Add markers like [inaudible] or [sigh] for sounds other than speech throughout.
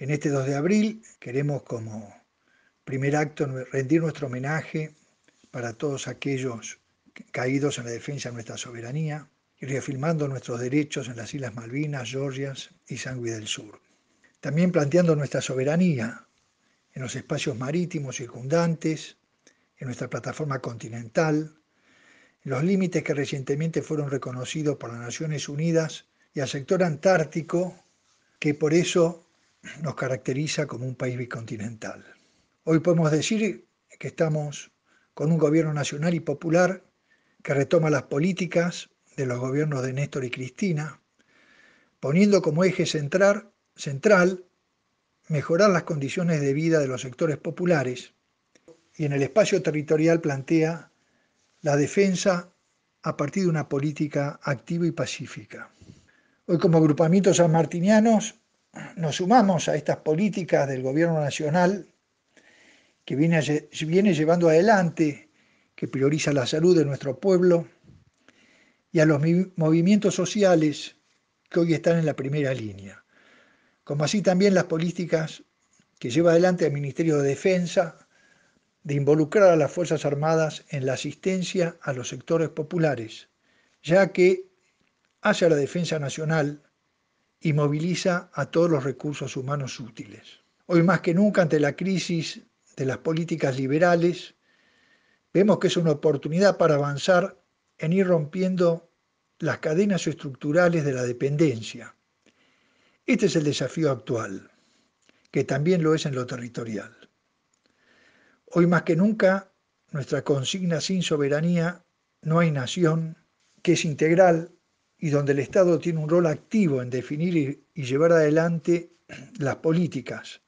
En este 2 de abril queremos como primer acto rendir nuestro homenaje para todos aquellos caídos en la defensa de nuestra soberanía y reafirmando nuestros derechos en las Islas Malvinas, Georgias y San del Sur. También planteando nuestra soberanía en los espacios marítimos circundantes, en nuestra plataforma continental, en los límites que recientemente fueron reconocidos por las Naciones Unidas y al sector antártico, que por eso nos caracteriza como un país bicontinental. Hoy podemos decir que estamos con un gobierno nacional y popular que retoma las políticas de los gobiernos de Néstor y Cristina, poniendo como eje central, mejorar las condiciones de vida de los sectores populares y en el espacio territorial plantea la defensa a partir de una política activa y pacífica. Hoy como agrupamiento sanmartinianos nos sumamos a estas políticas del gobierno nacional que viene, viene llevando adelante, que prioriza la salud de nuestro pueblo, y a los movimientos sociales que hoy están en la primera línea, como así también las políticas que lleva adelante el Ministerio de Defensa de involucrar a las Fuerzas Armadas en la asistencia a los sectores populares, ya que hacia la defensa nacional y moviliza a todos los recursos humanos útiles. Hoy más que nunca ante la crisis de las políticas liberales, vemos que es una oportunidad para avanzar en ir rompiendo las cadenas estructurales de la dependencia. Este es el desafío actual, que también lo es en lo territorial. Hoy más que nunca, nuestra consigna sin soberanía, no hay nación, que es integral y donde el Estado tiene un rol activo en definir y llevar adelante [clears throat] las políticas.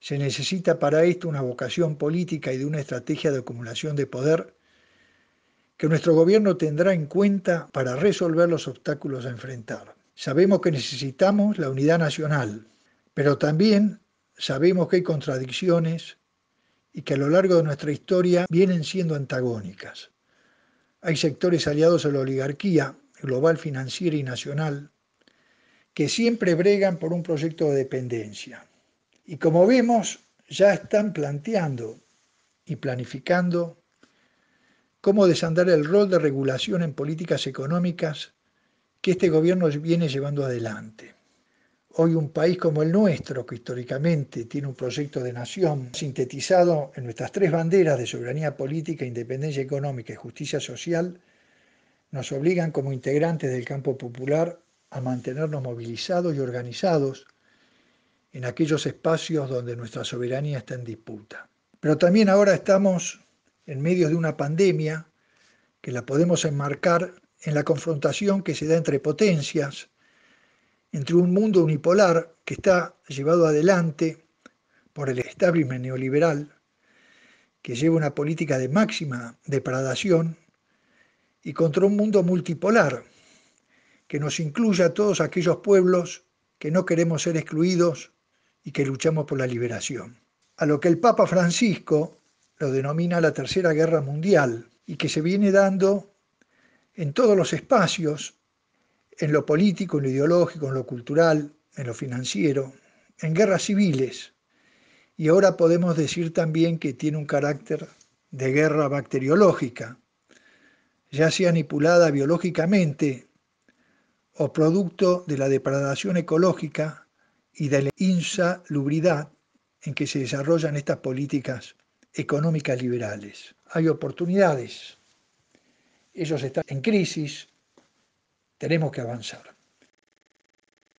Se necesita para esto una vocación política y de una estrategia de acumulación de poder que nuestro gobierno tendrá en cuenta para resolver los obstáculos a enfrentar. Sabemos que necesitamos la unidad nacional, pero también sabemos que hay contradicciones y que a lo largo de nuestra historia vienen siendo antagónicas. Hay sectores aliados a la oligarquía global financiera y nacional, que siempre bregan por un proyecto de dependencia. Y como vemos, ya están planteando y planificando cómo desandar el rol de regulación en políticas económicas que este gobierno viene llevando adelante. Hoy un país como el nuestro, que históricamente tiene un proyecto de nación sintetizado en nuestras tres banderas de soberanía política, independencia económica y justicia social, nos obligan como integrantes del campo popular a mantenernos movilizados y organizados en aquellos espacios donde nuestra soberanía está en disputa. Pero también ahora estamos en medio de una pandemia que la podemos enmarcar en la confrontación que se da entre potencias, entre un mundo unipolar que está llevado adelante por el establishment neoliberal, que lleva una política de máxima depredación y contra un mundo multipolar que nos incluya a todos aquellos pueblos que no queremos ser excluidos y que luchamos por la liberación. A lo que el Papa Francisco lo denomina la Tercera Guerra Mundial y que se viene dando en todos los espacios, en lo político, en lo ideológico, en lo cultural, en lo financiero, en guerras civiles. Y ahora podemos decir también que tiene un carácter de guerra bacteriológica, ya sea manipulada biológicamente o producto de la depredación ecológica y de la insalubridad en que se desarrollan estas políticas económicas liberales. Hay oportunidades, ellos están en crisis, tenemos que avanzar.